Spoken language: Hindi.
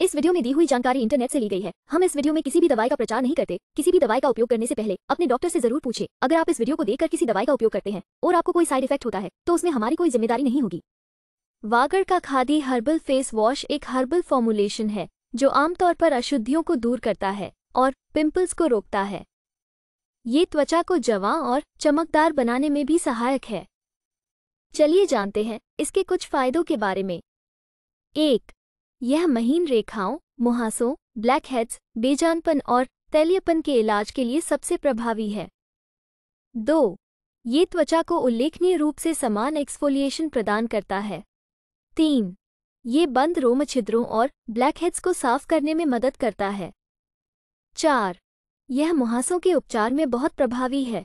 इस वीडियो में दी हुई जानकारी इंटरनेट से ली गई है हम इस वीडियो में किसी भी दवाई का प्रचार नहीं करते किसी भी दवाई का उपयोग करने से पहले अपने डॉक्टर से जरूर पूछे अगर आप इस वीडियो को देखकर किसी दवाई का उपयोग करते हैं और आपको कोई साइड इफेक्ट होता है तो उसमें हमारी कोई जिम्मेदारी नहीं होगी वागर का खादी हर्बल फेस वॉश एक हर्बल फॉर्मुलेशन है जो आमतौर पर अशुद्धियों को दूर करता है और पिम्पल्स को रोकता है ये त्वचा को जवा और चमकदार बनाने में भी सहायक है चलिए जानते हैं इसके कुछ फायदों के बारे में एक यह महीन रेखाओं मुहासों ब्लैकहेड्स बेजानपन और तैलियपन के इलाज के लिए सबसे प्रभावी है दो ये त्वचा को उल्लेखनीय रूप से समान एक्सफोलिएशन प्रदान करता है तीन ये बंद रोम छिद्रों और ब्लैकहेड्स को साफ करने में मदद करता है चार यह मुहासों के उपचार में बहुत प्रभावी है